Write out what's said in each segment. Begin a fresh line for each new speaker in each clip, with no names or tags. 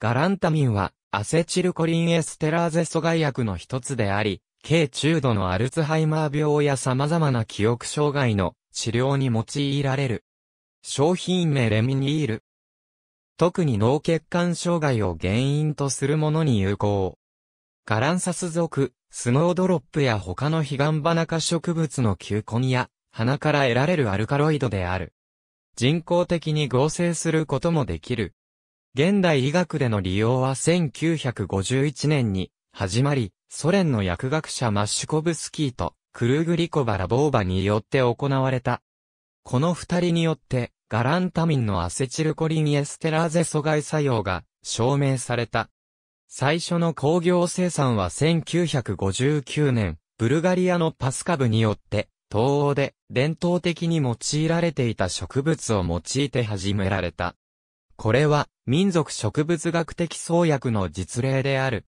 ガランタミンは、アセチルコリンエステラーゼ阻害薬の一つであり、軽中度のアルツハイマー病や様々な記憶障害の治療に用いられる。商品名レミニール。特に脳血管障害を原因とするものに有効。ガランサス属、スノードロップや他のヒガンバナ科植物の球根や、鼻から得られるアルカロイドである。人工的に合成することもできる。現代医学での利用は1951年に始まり、ソ連の薬学者マッシュコブスキーとクルーグリコバ・ラボーバによって行われた。この二人によって、ガランタミンのアセチルコリンエステラーゼ阻害作用が証明された。最初の工業生産は1959年、ブルガリアのパスカブによって、東欧で伝統的に用いられていた植物を用いて始められた。これは民族植物学的創薬の実例である。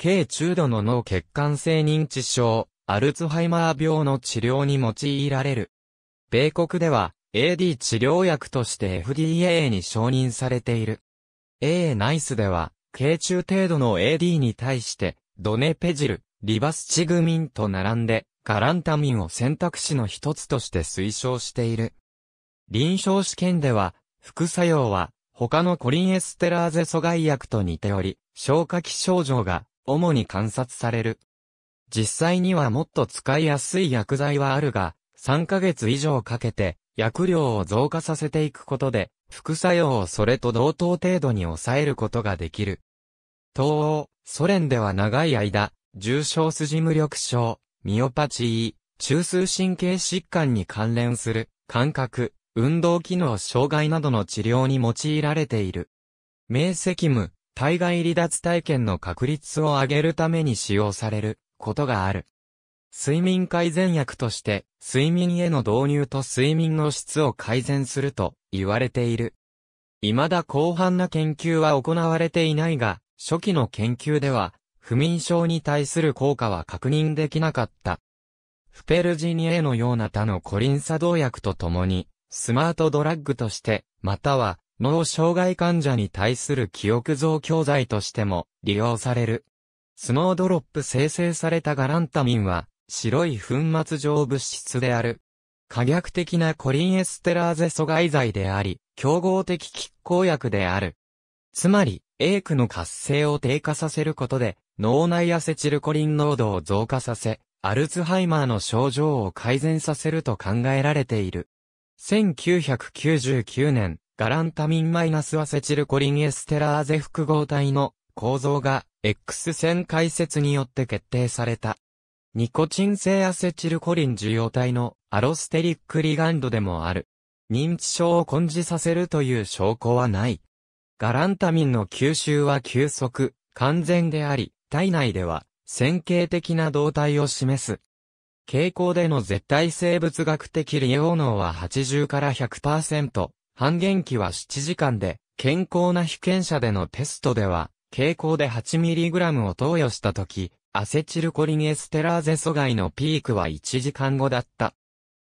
軽中度の脳血管性認知症、アルツハイマー病の治療に用いられる。米国では AD 治療薬として FDA に承認されている。A ナイスでは、軽中程度の AD に対して、ドネペジル、リバスチグミンと並んで、ガランタミンを選択肢の一つとして推奨している。臨床試験では、副作用は他のコリンエステラーゼ阻害薬と似ており、消化器症状が主に観察される。実際にはもっと使いやすい薬剤はあるが、3ヶ月以上かけて薬量を増加させていくことで、副作用をそれと同等程度に抑えることができる。東欧、ソ連では長い間、重症筋無力症、ミオパチー、中枢神経疾患に関連する、感覚、運動機能障害などの治療に用いられている。明晰夢、体外離脱体験の確率を上げるために使用されることがある。睡眠改善薬として、睡眠への導入と睡眠の質を改善すると言われている。未だ広範な研究は行われていないが、初期の研究では、不眠症に対する効果は確認できなかった。フペルジニエのような他のコリン作動薬とともに、スマートドラッグとして、または、脳障害患者に対する記憶増強剤としても利用される。スノードロップ生成されたガランタミンは、白い粉末状物質である。可逆的なコリンエステラーゼ阻害剤であり、競合的拮抗薬である。つまり、エ区の活性を低下させることで、脳内アセチルコリン濃度を増加させ、アルツハイマーの症状を改善させると考えられている。1999年、ガランタミンマイナスアセチルコリンエステラーゼ複合体の構造が X 線解説によって決定された。ニコチン性アセチルコリン受容体のアロステリックリガンドでもある。認知症を根治させるという証拠はない。ガランタミンの吸収は急速、完全であり、体内では、線形的な動態を示す。傾向での絶対生物学的利用能は80から100%、半減期は7時間で、健康な被験者でのテストでは、傾向で 8mg を投与したとき、アセチルコリンエステラーゼ阻害のピークは1時間後だった。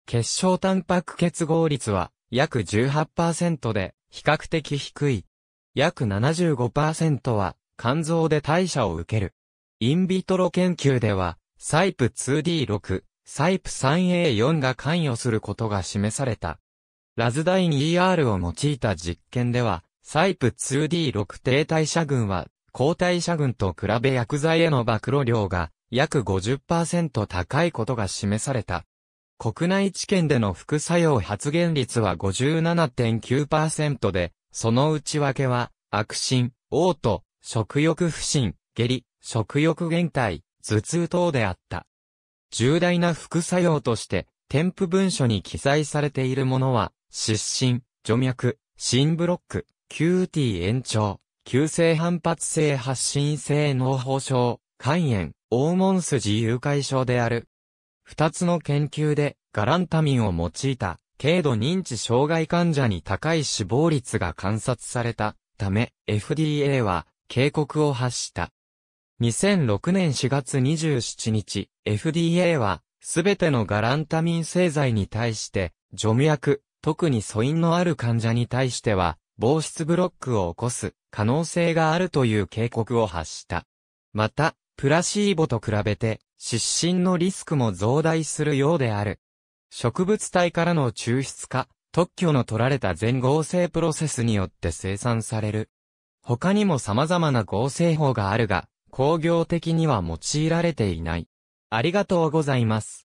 結晶タンパク結合率は約18%で比較的低い。約75%は肝臓で代謝を受ける。インビトロ研究では、サイプ 2D6 サイプ 3A4 が関与することが示された。ラズダイン ER を用いた実験では、サイプ 2D6 低滞謝群は、抗体謝群と比べ薬剤への暴露量が約50%高いことが示された。国内治験での副作用発現率は57.9%で、その内訳は、悪心、嘔吐、食欲不振、下痢、食欲減退、頭痛等であった。重大な副作用として、添付文書に記載されているものは、湿疹、除脈、心ブロック、QT 延長、急性反発性発疹性脳胞症、肝炎、黄門筋誘拐症である。二つの研究で、ガランタミンを用いた、軽度認知障害患者に高い死亡率が観察されたため、FDA は警告を発した。2006年4月27日、FDA は、すべてのガランタミン製剤に対して、除脈、特に素因のある患者に対しては、防湿ブロックを起こす可能性があるという警告を発した。また、プラシーボと比べて、失神のリスクも増大するようである。植物体からの抽出化、特許の取られた全合成プロセスによって生産される。他にも様々な合成法があるが、工業的には用いられていない。ありがとうございます。